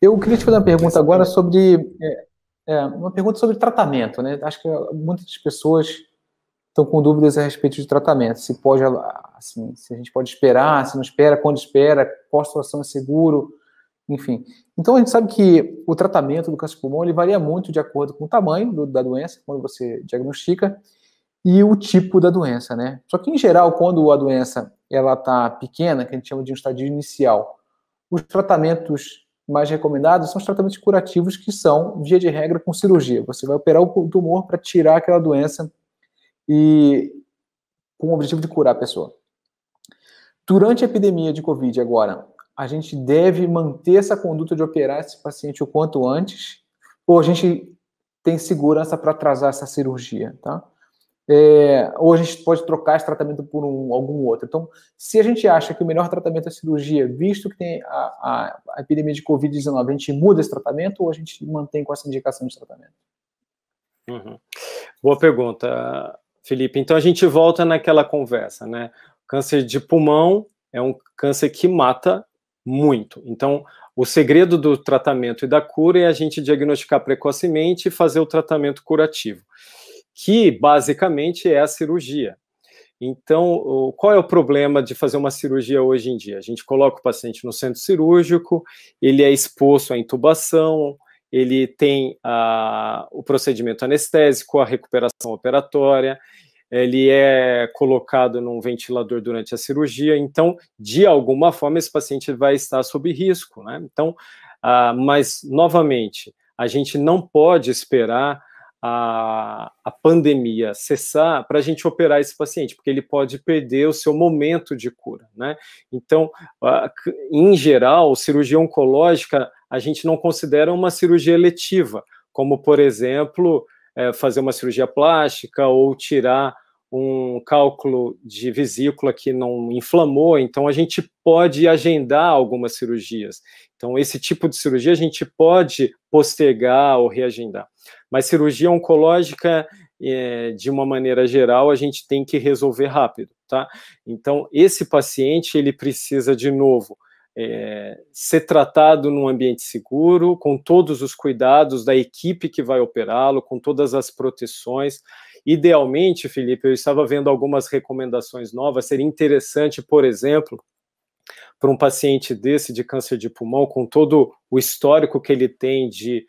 Eu queria te fazer uma pergunta agora é. sobre é, é, uma pergunta sobre tratamento, né? Acho que muitas pessoas estão com dúvidas a respeito de tratamento. Se pode, assim, se a gente pode esperar, se não espera, quando espera, qual situação é seguro, enfim. Então a gente sabe que o tratamento do câncer de pulmão ele varia muito de acordo com o tamanho do, da doença quando você diagnostica e o tipo da doença, né? Só que em geral, quando a doença ela está pequena, que a gente chama de um estágio inicial, os tratamentos mais recomendados são os tratamentos curativos que são, via de regra, com cirurgia. Você vai operar o tumor para tirar aquela doença e com o objetivo de curar a pessoa. Durante a epidemia de Covid agora, a gente deve manter essa conduta de operar esse paciente o quanto antes, ou a gente tem segurança para atrasar essa cirurgia, tá? é, ou a gente pode trocar esse tratamento por um, algum outro. Então, se a gente acha que o melhor tratamento é a cirurgia, visto que tem a, a, a epidemia de Covid-19, a gente muda esse tratamento ou a gente mantém com essa indicação de tratamento? Uhum. Boa pergunta, Felipe. Então, a gente volta naquela conversa, né? Câncer de pulmão é um câncer que mata muito. Então, o segredo do tratamento e da cura é a gente diagnosticar precocemente e fazer o tratamento curativo que basicamente é a cirurgia. Então, qual é o problema de fazer uma cirurgia hoje em dia? A gente coloca o paciente no centro cirúrgico, ele é exposto à intubação, ele tem a, o procedimento anestésico, a recuperação operatória, ele é colocado num ventilador durante a cirurgia, então, de alguma forma, esse paciente vai estar sob risco, né? Então, ah, mas, novamente, a gente não pode esperar a, a pandemia cessar, para a gente operar esse paciente, porque ele pode perder o seu momento de cura, né? Então, em geral, cirurgia oncológica a gente não considera uma cirurgia eletiva, como, por exemplo, é, fazer uma cirurgia plástica ou tirar um cálculo de vesícula que não inflamou, então a gente pode agendar algumas cirurgias. Então, esse tipo de cirurgia a gente pode postergar ou reagendar. Mas cirurgia oncológica, é, de uma maneira geral, a gente tem que resolver rápido, tá? Então, esse paciente, ele precisa, de novo, é, ser tratado num ambiente seguro, com todos os cuidados da equipe que vai operá-lo, com todas as proteções. Idealmente, Felipe, eu estava vendo algumas recomendações novas, seria interessante, por exemplo, para um paciente desse de câncer de pulmão, com todo o histórico que ele tem de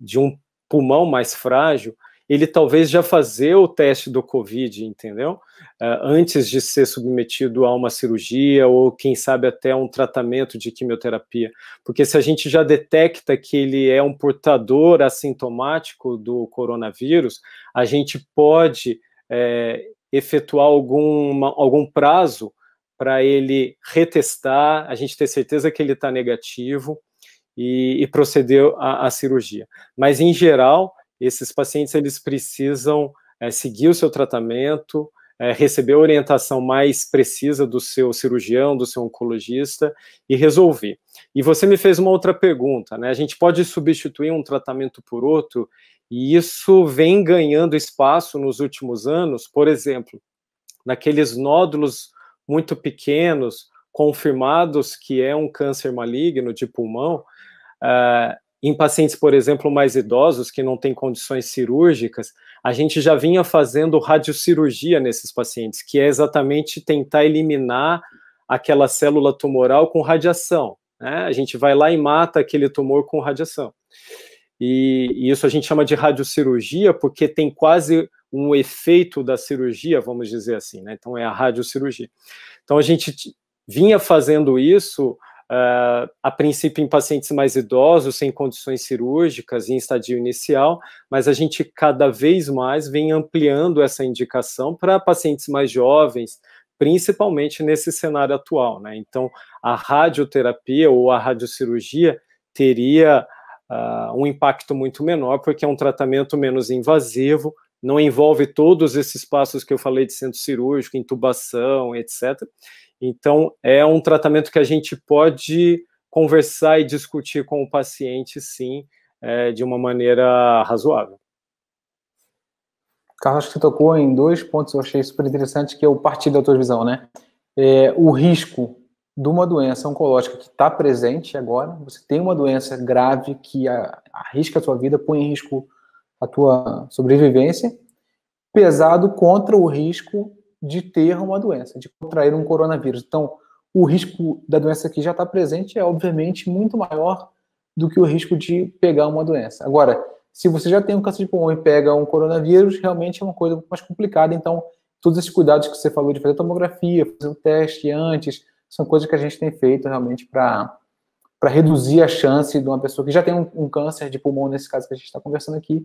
de um pulmão mais frágil, ele talvez já fazer o teste do COVID, entendeu? É, antes de ser submetido a uma cirurgia ou, quem sabe, até um tratamento de quimioterapia. Porque se a gente já detecta que ele é um portador assintomático do coronavírus, a gente pode é, efetuar algum, algum prazo para ele retestar, a gente ter certeza que ele está negativo e, e procedeu à, à, cirurgia. Mas, em geral, esses pacientes eles precisam é, seguir o seu tratamento, é, receber a orientação mais precisa do seu cirurgião, do seu oncologista e resolver. E você me fez uma outra pergunta, né? A gente pode substituir um tratamento por outro, e isso vem ganhando espaço nos últimos anos, por exemplo, naqueles nódulos muito pequenos, confirmados que é um câncer maligno de pulmão, Uh, em pacientes, por exemplo, mais idosos que não têm condições cirúrgicas, a gente já vinha fazendo radiocirurgia nesses pacientes, que é exatamente tentar eliminar aquela célula tumoral com radiação. Né? A gente vai lá e mata aquele tumor com radiação. E, e isso a gente chama de radiocirurgia porque tem quase um efeito da cirurgia, vamos dizer assim, né? Então é a radiocirurgia. Então a gente vinha fazendo isso Uh, a princípio em pacientes mais idosos, sem condições cirúrgicas, em estadio inicial, mas a gente cada vez mais vem ampliando essa indicação para pacientes mais jovens, principalmente nesse cenário atual. Né? Então, a radioterapia ou a radiocirurgia teria uh, um impacto muito menor, porque é um tratamento menos invasivo, não envolve todos esses passos que eu falei de centro cirúrgico, intubação, etc. Então, é um tratamento que a gente pode conversar e discutir com o paciente, sim, é, de uma maneira razoável. Carlos, você tocou em dois pontos eu achei super interessante, que é o partir da tua visão, né? É, o risco de uma doença oncológica que está presente agora, você tem uma doença grave que arrisca a sua vida, põe em risco a tua sobrevivência, pesado contra o risco de ter uma doença, de contrair um coronavírus. Então, o risco da doença que já está presente é, obviamente, muito maior do que o risco de pegar uma doença. Agora, se você já tem um câncer de pulmão e pega um coronavírus, realmente é uma coisa mais complicada. Então, todos esses cuidados que você falou de fazer tomografia, fazer o teste antes, são coisas que a gente tem feito realmente para reduzir a chance de uma pessoa que já tem um, um câncer de pulmão, nesse caso que a gente está conversando aqui,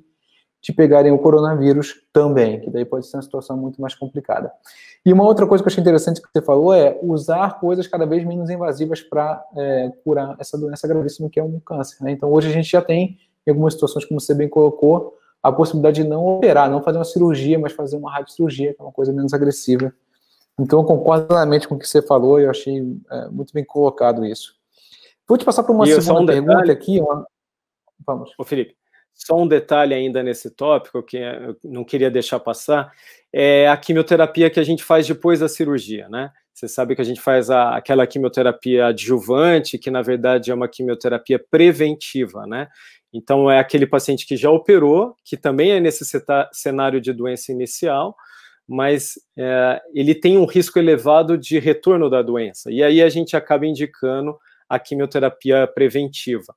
te pegarem o coronavírus também, que daí pode ser uma situação muito mais complicada. E uma outra coisa que eu achei interessante que você falou é usar coisas cada vez menos invasivas para é, curar essa doença gravíssima que é um câncer. Né? Então hoje a gente já tem, em algumas situações, como você bem colocou, a possibilidade de não operar, não fazer uma cirurgia, mas fazer uma radiocirurgia, que é uma coisa menos agressiva. Então eu concordo plenamente com o que você falou, eu achei é, muito bem colocado isso. Vou te passar para uma e segunda um pergunta aqui. Uma... Vamos. Ô, Felipe, só um detalhe ainda nesse tópico que eh, eu não queria deixar passar é a quimioterapia que a gente faz depois da cirurgia, né? Você sabe que a gente faz a, aquela quimioterapia adjuvante, que na verdade é uma quimioterapia preventiva, né? Então é aquele paciente que já operou, que também é nesse cenário de doença inicial, mas é, ele tem um risco elevado de retorno da doença. E aí a gente acaba indicando a quimioterapia preventiva.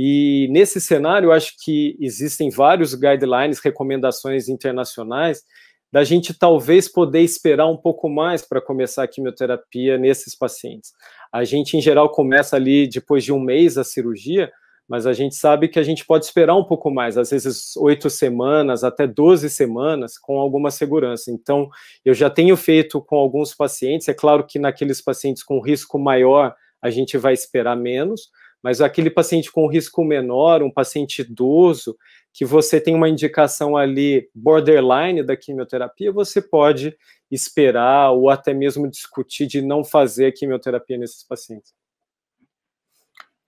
E nesse cenário, eu acho que existem vários guidelines, recomendações internacionais, da gente talvez poder esperar um pouco mais para começar a quimioterapia nesses pacientes. A gente, em geral, começa ali depois de um mês a cirurgia, mas a gente sabe que a gente pode esperar um pouco mais, às vezes oito semanas, até doze semanas, com alguma segurança. Então, eu já tenho feito com alguns pacientes, é claro que naqueles pacientes com risco maior, a gente vai esperar menos, mas aquele paciente com risco menor, um paciente idoso, que você tem uma indicação ali borderline da quimioterapia, você pode esperar ou até mesmo discutir de não fazer a quimioterapia nesses pacientes.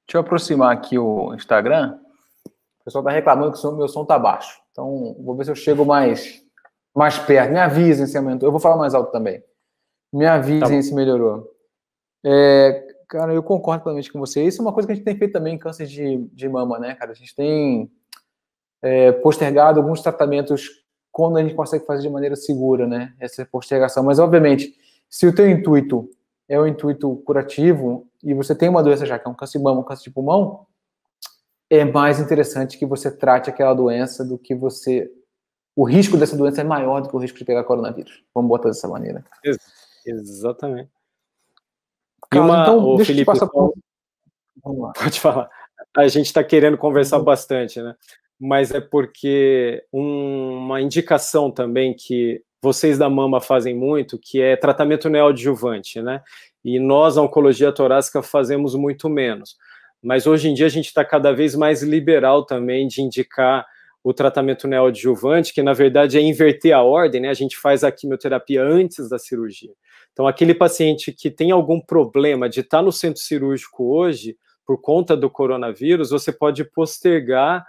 Deixa eu aproximar aqui o Instagram. O pessoal está reclamando que o meu som está baixo. Então, vou ver se eu chego mais, mais perto. Me avisem se aumentou. Eu vou falar mais alto também. Me avisem tá se melhorou. É, Cara, eu concordo plenamente com você. Isso é uma coisa que a gente tem feito também em câncer de, de mama, né, cara? A gente tem é, postergado alguns tratamentos quando a gente consegue fazer de maneira segura, né? Essa postergação. Mas, obviamente, se o teu intuito é o um intuito curativo e você tem uma doença já que é um câncer de mama, um câncer de pulmão, é mais interessante que você trate aquela doença do que você. O risco dessa doença é maior do que o risco de pegar coronavírus. Vamos botar dessa maneira. Ex exatamente. Uma, então, deixa Felipe, eu passar por... Então, vamos lá. Pode falar. A gente está querendo conversar uhum. bastante, né? Mas é porque um, uma indicação também que vocês da Mama fazem muito, que é tratamento neoadjuvante, né? E nós, a oncologia torácica, fazemos muito menos. Mas hoje em dia a gente está cada vez mais liberal também de indicar o tratamento neoadjuvante, que na verdade é inverter a ordem, né? A gente faz a quimioterapia antes da cirurgia. Então, aquele paciente que tem algum problema de estar no centro cirúrgico hoje, por conta do coronavírus, você pode postergar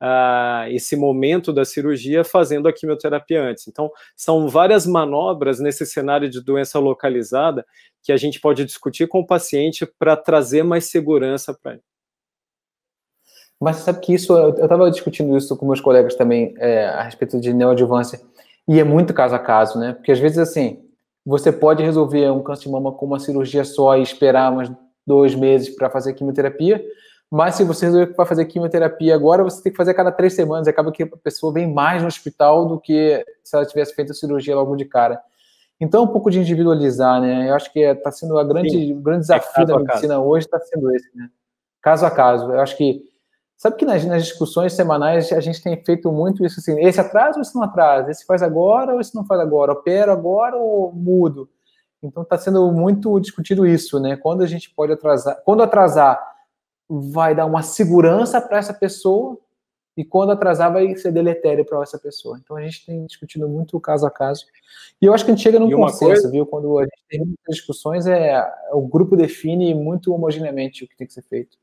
uh, esse momento da cirurgia fazendo a quimioterapia antes. Então, são várias manobras nesse cenário de doença localizada que a gente pode discutir com o paciente para trazer mais segurança para ele. Mas sabe que isso, eu estava discutindo isso com meus colegas também é, a respeito de neoadjuvância, e é muito caso a caso, né? Porque às vezes, assim, você pode resolver um câncer de mama com uma cirurgia só e esperar uns dois meses para fazer quimioterapia, mas se você resolver para fazer quimioterapia agora, você tem que fazer a cada três semanas, acaba que a pessoa vem mais no hospital do que se ela tivesse feito a cirurgia logo de cara. Então, um pouco de individualizar, né? Eu acho que está é, sendo a grande, grande desafio é da medicina hoje, está sendo esse, né? Caso a caso. Eu acho que Sabe que nas, nas, discussões semanais a gente tem feito muito isso assim: esse atrasa ou esse não atrasa? Esse faz agora ou esse não faz agora? Opero agora ou mudo? Então está sendo muito discutido isso, né? Quando a gente pode atrasar, quando atrasar vai dar uma segurança para essa pessoa e quando atrasar vai ser deletério para essa pessoa. Então a gente tem discutido muito caso a caso e eu acho que a gente chega num consenso, coisa... viu? Quando a gente tem muitas discussões é o grupo define muito homogeneamente o que tem que ser feito.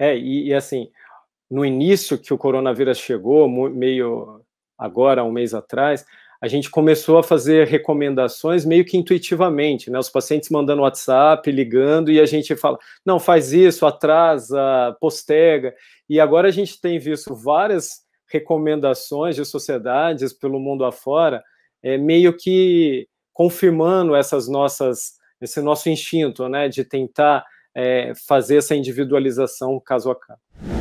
É, e, e assim, no início que o coronavírus chegou, meio agora, um mês atrás, a gente começou a fazer recomendações meio que intuitivamente, né? Os pacientes mandando WhatsApp, ligando, e a gente fala, não, faz isso, atrasa, postega. E agora a gente tem visto várias recomendações de sociedades pelo mundo afora, é, meio que confirmando essas nossas, esse nosso instinto, né? De tentar é, fazer essa individualização caso a caso.